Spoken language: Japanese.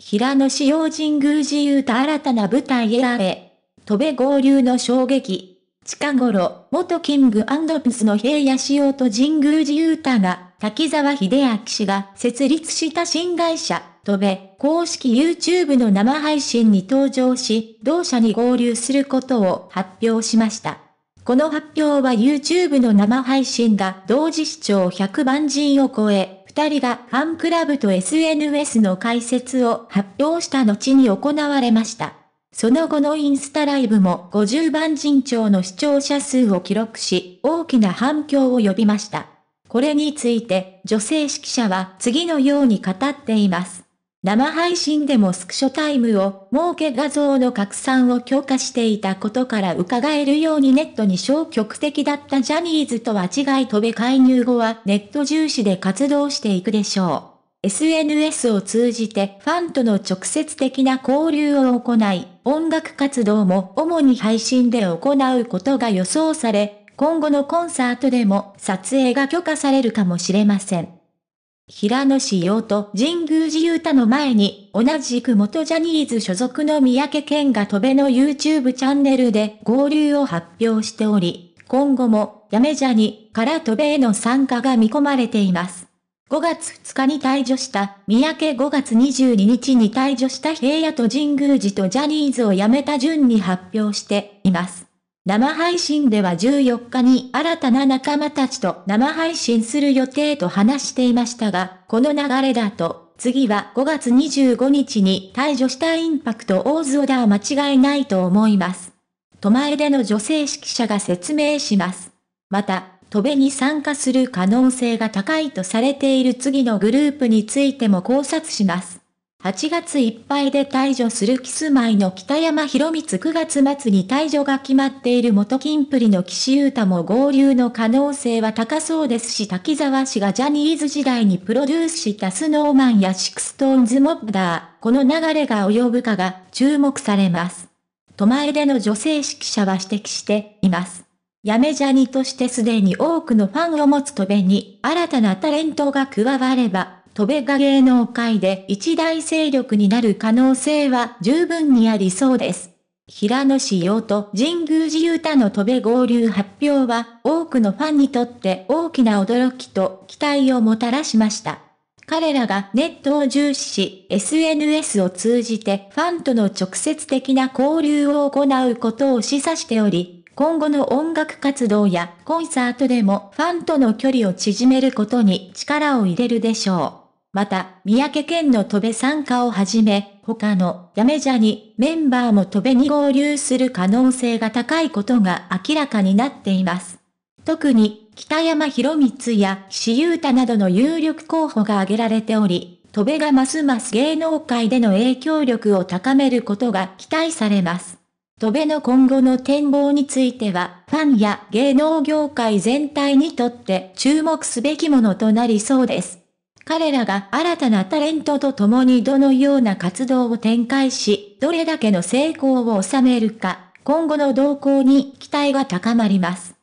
平野紫耀神宮寺ゆうた新たな舞台選べ。戸部合流の衝撃。近頃、元キングピスの平野紫耀と神宮寺ゆうたが、滝沢秀明氏が設立した新会社、戸部公式 YouTube の生配信に登場し、同社に合流することを発表しました。この発表は YouTube の生配信が同時視聴100万人を超え、二人がファンクラブと SNS の解説を発表した後に行われました。その後のインスタライブも50番人超の視聴者数を記録し、大きな反響を呼びました。これについて、女性指揮者は次のように語っています。生配信でもスクショタイムを設け画像の拡散を強化していたことから伺えるようにネットに消極的だったジャニーズとは違い飛べ介入後はネット重視で活動していくでしょう。SNS を通じてファンとの直接的な交流を行い、音楽活動も主に配信で行うことが予想され、今後のコンサートでも撮影が許可されるかもしれません。平野紫耀と神宮寺勇太の前に、同じく元ジャニーズ所属の三宅健が戸べの YouTube チャンネルで合流を発表しており、今後も、やめジャニから戸べへの参加が見込まれています。5月2日に退場した、三宅5月22日に退場した平野と神宮寺とジャニーズを辞めた順に発表しています。生配信では14日に新たな仲間たちと生配信する予定と話していましたが、この流れだと、次は5月25日に退場したインパクトオーズオダー間違いないと思います。都前での女性指揮者が説明します。また、戸辺に参加する可能性が高いとされている次のグループについても考察します。8月いっぱいで退場するキスマイの北山博光9月末に退場が決まっている元金プリの岸優太も合流の可能性は高そうですし滝沢氏がジャニーズ時代にプロデュースしたスノーマンやシクストーンズモッダー、この流れが及ぶかが注目されます。都前での女性指揮者は指摘しています。やめジャニとしてすでに多くのファンを持つ戸辺に新たなタレントが加われば戸辺が芸能界で一大勢力になる可能性は十分にありそうです。平野紫耀と神宮寺勇太の戸部合流発表は多くのファンにとって大きな驚きと期待をもたらしました。彼らがネットを重視し、SNS を通じてファンとの直接的な交流を行うことを示唆しており、今後の音楽活動やコンサートでもファンとの距離を縮めることに力を入れるでしょう。また、三宅県の戸部参加をはじめ、他のやめじゃにメンバーも戸部に合流する可能性が高いことが明らかになっています。特に、北山博光や岸優太などの有力候補が挙げられており、戸部がますます芸能界での影響力を高めることが期待されます。戸部の今後の展望については、ファンや芸能業界全体にとって注目すべきものとなりそうです。彼らが新たなタレントと共にどのような活動を展開し、どれだけの成功を収めるか、今後の動向に期待が高まります。